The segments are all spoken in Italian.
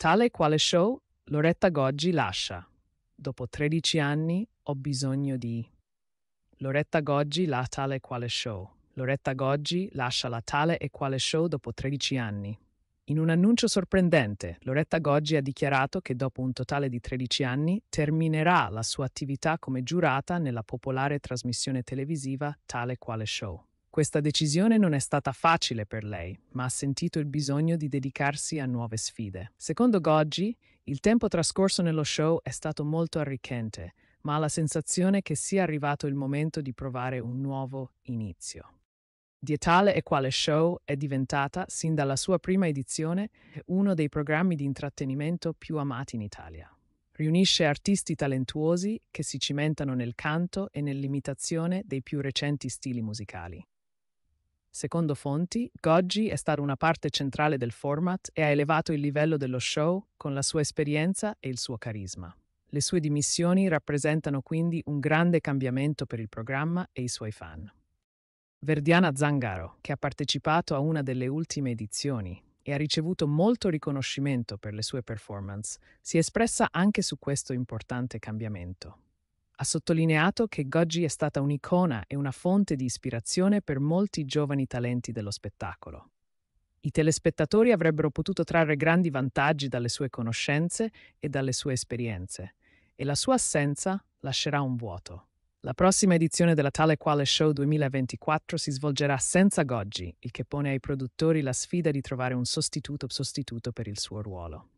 Tale e quale show Loretta Goggi lascia. Dopo 13 anni ho bisogno di... Loretta Goggi la tale e quale show. Loretta Goggi lascia la tale e quale show dopo 13 anni. In un annuncio sorprendente, Loretta Goggi ha dichiarato che dopo un totale di 13 anni terminerà la sua attività come giurata nella popolare trasmissione televisiva Tale quale show. Questa decisione non è stata facile per lei, ma ha sentito il bisogno di dedicarsi a nuove sfide. Secondo Goggi, il tempo trascorso nello show è stato molto arricchente, ma ha la sensazione che sia arrivato il momento di provare un nuovo inizio. Di tale e quale show è diventata, sin dalla sua prima edizione, uno dei programmi di intrattenimento più amati in Italia. Riunisce artisti talentuosi che si cimentano nel canto e nell'imitazione dei più recenti stili musicali. Secondo fonti, Goggi è stato una parte centrale del format e ha elevato il livello dello show con la sua esperienza e il suo carisma. Le sue dimissioni rappresentano quindi un grande cambiamento per il programma e i suoi fan. Verdiana Zangaro, che ha partecipato a una delle ultime edizioni e ha ricevuto molto riconoscimento per le sue performance, si è espressa anche su questo importante cambiamento. Ha sottolineato che Goggi è stata un'icona e una fonte di ispirazione per molti giovani talenti dello spettacolo. I telespettatori avrebbero potuto trarre grandi vantaggi dalle sue conoscenze e dalle sue esperienze, e la sua assenza lascerà un vuoto. La prossima edizione della Tale Quale Show 2024 si svolgerà senza Goggi, il che pone ai produttori la sfida di trovare un sostituto sostituto per il suo ruolo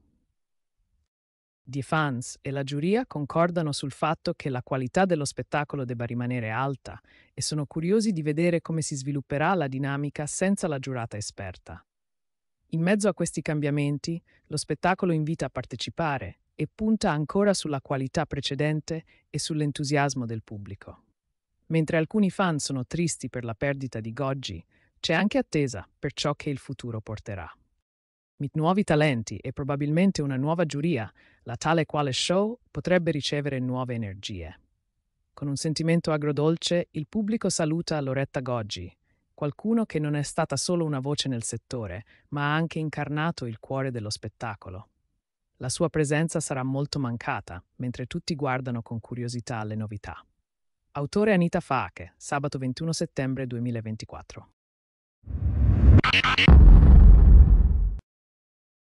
di fans e la giuria concordano sul fatto che la qualità dello spettacolo debba rimanere alta e sono curiosi di vedere come si svilupperà la dinamica senza la giurata esperta. In mezzo a questi cambiamenti, lo spettacolo invita a partecipare e punta ancora sulla qualità precedente e sull'entusiasmo del pubblico. Mentre alcuni fan sono tristi per la perdita di Goggi, c'è anche attesa per ciò che il futuro porterà nuovi talenti e probabilmente una nuova giuria, la tale quale show potrebbe ricevere nuove energie. Con un sentimento agrodolce, il pubblico saluta Loretta Goggi, qualcuno che non è stata solo una voce nel settore, ma ha anche incarnato il cuore dello spettacolo. La sua presenza sarà molto mancata, mentre tutti guardano con curiosità le novità. Autore Anita Faache, sabato 21 settembre 2024.